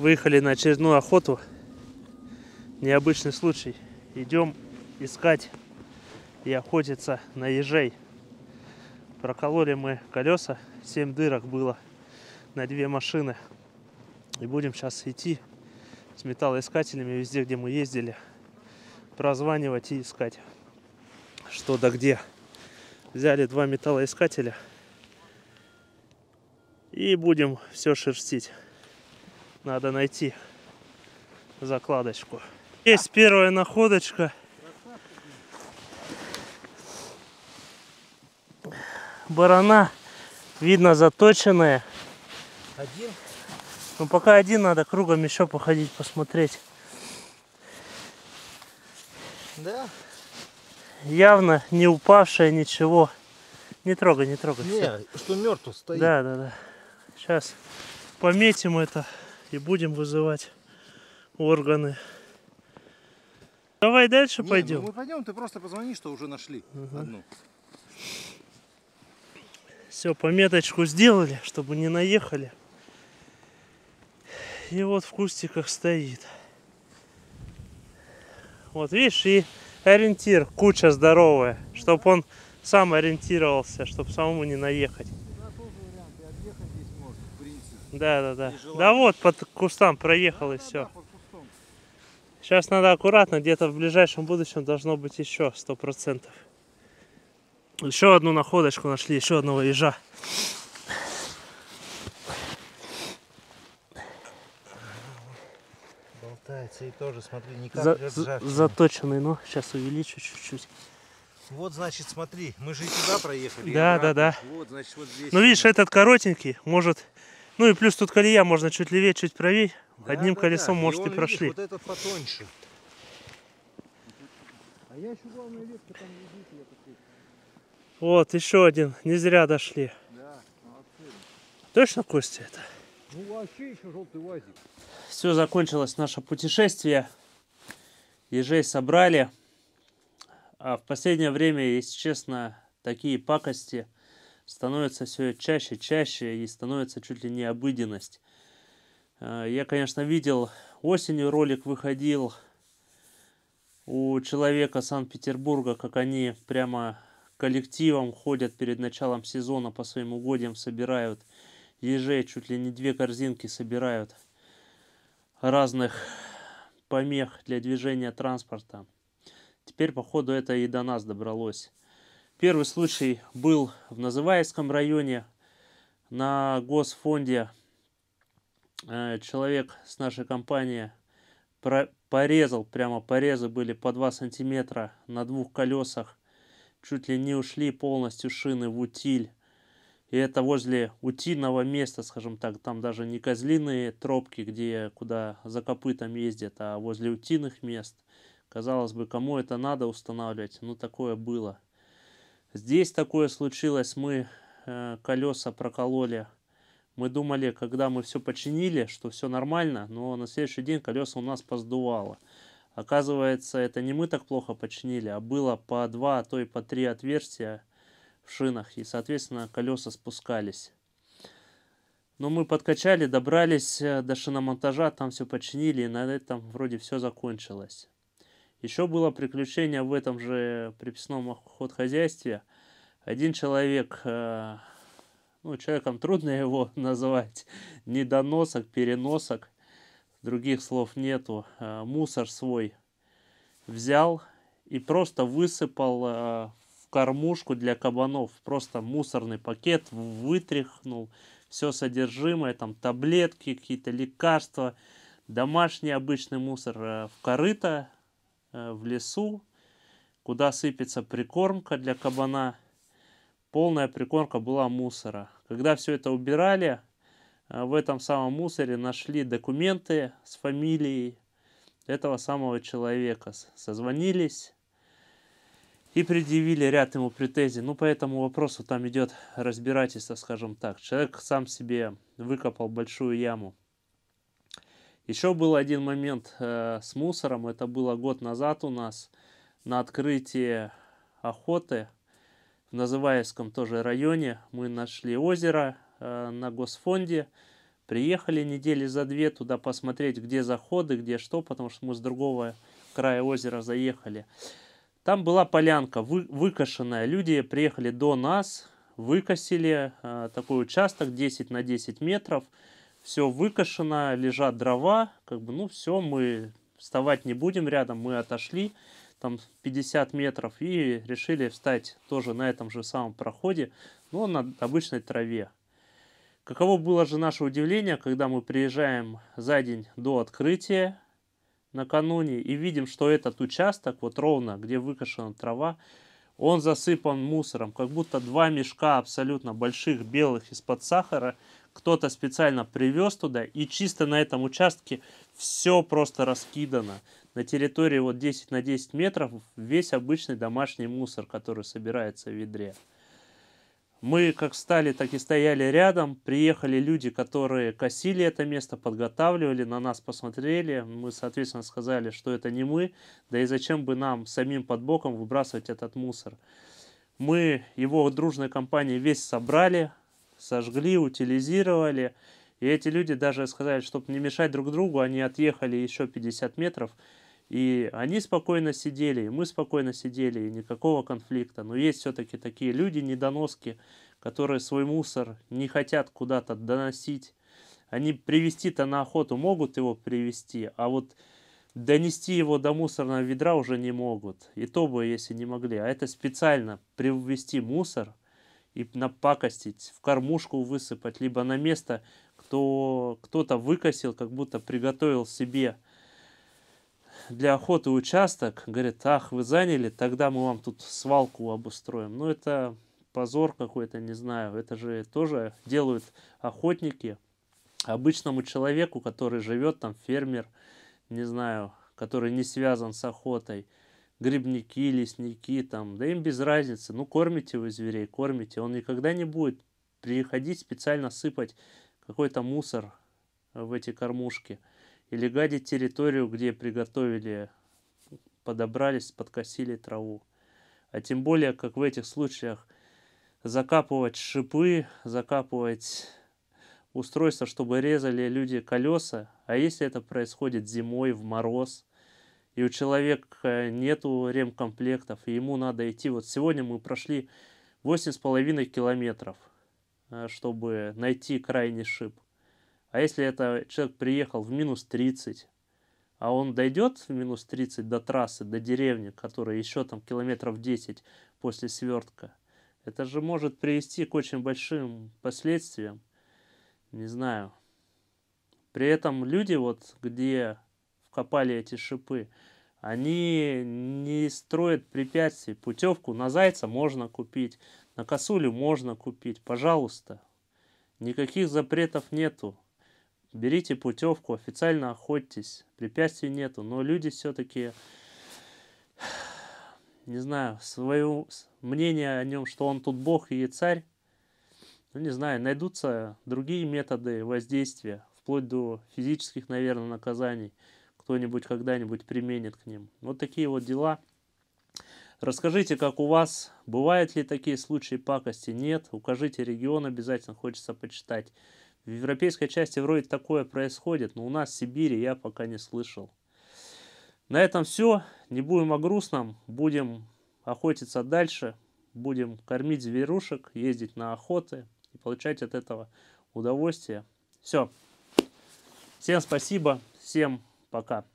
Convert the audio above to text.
выехали на очередную охоту. Необычный случай. Идем искать и охотиться на ежей. Прокололи мы колеса, 7 дырок было на две машины. И будем сейчас идти с металлоискателями везде, где мы ездили, прозванивать и искать, что да где. Взяли два металлоискателя и будем все шерстить. Надо найти закладочку. Есть первая находочка. Барана. Видно заточенные. Один? Ну пока один надо кругом еще походить, посмотреть. Да. Явно не упавшая ничего. Не трогай, не трогай. Не, все. что мертвый стоит. Да, да, да. Сейчас пометим это и будем вызывать органы. Давай дальше Не, ну пойдем. Ну мы пойдем, ты просто позвони, что уже нашли угу. одну. Все, пометочку сделали, чтобы не наехали. И вот в кустиках стоит. Вот видишь, и ориентир, куча здоровая, чтобы он сам ориентировался, чтобы самому не наехать. Да, да, да. Да вот под кустам проехал да, и да, все. Да, Сейчас надо аккуратно, где-то в ближайшем будущем должно быть еще сто процентов. Еще одну находочку нашли, еще одного ежа. Болтается и тоже, смотри, никак За, ржавчина. Заточенный, но сейчас увеличу чуть-чуть. Вот, значит, смотри, мы же и сюда проехали. Да, да, да. Вот, значит, вот здесь. Ну, видишь, этот коротенький может ну и плюс тут колея, можно чуть левее, чуть правее. Да, Одним да, колесом, да. может, и, и прошли. вот этот потоньше. А я еще главное ветка там лежит, я Вот, еще один. Не зря дошли. Да, Точно Костя это? Ну вообще еще желтый вазик. Все, закончилось наше путешествие. Ежей собрали. А в последнее время, если честно, такие пакости – становится все чаще, чаще и становится чуть ли не обыденность. Э, я, конечно, видел осенью ролик выходил у человека Санкт-Петербурга, как они прямо коллективом ходят перед началом сезона по своим угодьям, собирают ежей, чуть ли не две корзинки собирают разных помех для движения транспорта. Теперь, походу, это и до нас добралось. Первый случай был в Называевском районе. На госфонде э, человек с нашей компании порезал, прямо порезы были по 2 сантиметра на двух колесах. Чуть ли не ушли полностью шины в утиль. И это возле утиного места, скажем так, там даже не козлиные тропки, где куда за копытом ездят, а возле утиных мест. Казалось бы, кому это надо устанавливать, но ну, такое было. Здесь такое случилось, мы э, колеса прокололи. Мы думали, когда мы все починили, что все нормально, но на следующий день колеса у нас поздувало. Оказывается, это не мы так плохо починили, а было по два, а то и по три отверстия в шинах, и, соответственно, колеса спускались. Но мы подкачали, добрались э, до шиномонтажа, там все починили, и на этом вроде все закончилось. Еще было приключение в этом же приписном охотхозяйстве. Один человек, э, ну, человеком трудно его называть, недоносок, переносок, других слов нету, э, мусор свой взял и просто высыпал э, в кормушку для кабанов, просто мусорный пакет вытряхнул, все содержимое, там таблетки, какие-то лекарства, домашний обычный мусор в корыто Э, в лесу, куда сыпется прикормка для кабана. Полная прикормка была мусора. Когда все это убирали, э, в этом самом мусоре нашли документы с фамилией этого самого человека. Созвонились и предъявили ряд ему претензий. Ну, по этому вопросу там идет разбирательство, скажем так. Человек сам себе выкопал большую яму. Еще был один момент э, с мусором. Это было год назад у нас на открытии охоты в Называевском тоже районе. Мы нашли озеро э, на госфонде. Приехали недели за две туда посмотреть, где заходы, где что, потому что мы с другого края озера заехали. Там была полянка вы, выкошенная. Люди приехали до нас, выкосили э, такой участок 10 на 10 метров – все выкашено, лежат дрова, как бы, ну все, мы вставать не будем рядом, мы отошли там 50 метров и решили встать тоже на этом же самом проходе, но на обычной траве. Каково было же наше удивление, когда мы приезжаем за день до открытия накануне и видим, что этот участок, вот ровно, где выкашена трава, он засыпан мусором, как будто два мешка абсолютно больших белых из-под сахара – кто-то специально привез туда, и чисто на этом участке все просто раскидано. На территории вот 10 на 10 метров весь обычный домашний мусор, который собирается в ведре. Мы как стали, так и стояли рядом. Приехали люди, которые косили это место, подготавливали, на нас посмотрели. Мы, соответственно, сказали, что это не мы. Да и зачем бы нам самим под боком выбрасывать этот мусор. Мы его дружной компанией весь собрали, сожгли, утилизировали. И эти люди даже сказали, чтобы не мешать друг другу, они отъехали еще 50 метров. И они спокойно сидели, и мы спокойно сидели, и никакого конфликта. Но есть все-таки такие люди, недоноски, которые свой мусор не хотят куда-то доносить. Они привести-то на охоту могут его привести, а вот донести его до мусорного ведра уже не могут. И то бы, если не могли. А это специально привести мусор и напакостить, в кормушку высыпать, либо на место, кто кто-то выкосил, как будто приготовил себе для охоты участок, говорит, ах, вы заняли, тогда мы вам тут свалку обустроим. Ну, это позор какой-то, не знаю, это же тоже делают охотники. Обычному человеку, который живет там, фермер, не знаю, который не связан с охотой – грибники, лесники, там, да им без разницы. Ну, кормите вы зверей, кормите. Он никогда не будет приходить специально сыпать какой-то мусор в эти кормушки. Или гадить территорию, где приготовили, подобрались, подкосили траву. А тем более, как в этих случаях, закапывать шипы, закапывать устройства, чтобы резали люди колеса. А если это происходит зимой в мороз – и у человека нету ремкомплектов, и ему надо идти. Вот сегодня мы прошли 8,5 километров, э, чтобы найти крайний шип. А если это человек приехал в минус 30, а он дойдет в минус 30 до трассы, до деревни, которая еще там километров 10 после свертка, это же может привести к очень большим последствиям. Не знаю. При этом люди вот, где копали эти шипы, они не строят препятствий. Путевку на зайца можно купить, на косулю можно купить, пожалуйста. Никаких запретов нету. Берите путевку, официально охотьтесь, препятствий нету. Но люди все-таки, не знаю, свое мнение о нем, что он тут бог и царь, ну не знаю, найдутся другие методы воздействия, вплоть до физических, наверное, наказаний – кто-нибудь когда-нибудь применит к ним. Вот такие вот дела. Расскажите, как у вас, бывают ли такие случаи пакости? Нет, укажите регион, обязательно хочется почитать. В европейской части вроде такое происходит, но у нас в Сибири я пока не слышал. На этом все. Не будем о грустном, будем охотиться дальше, будем кормить зверушек, ездить на охоты и получать от этого удовольствие. Все. Всем спасибо, всем Пока.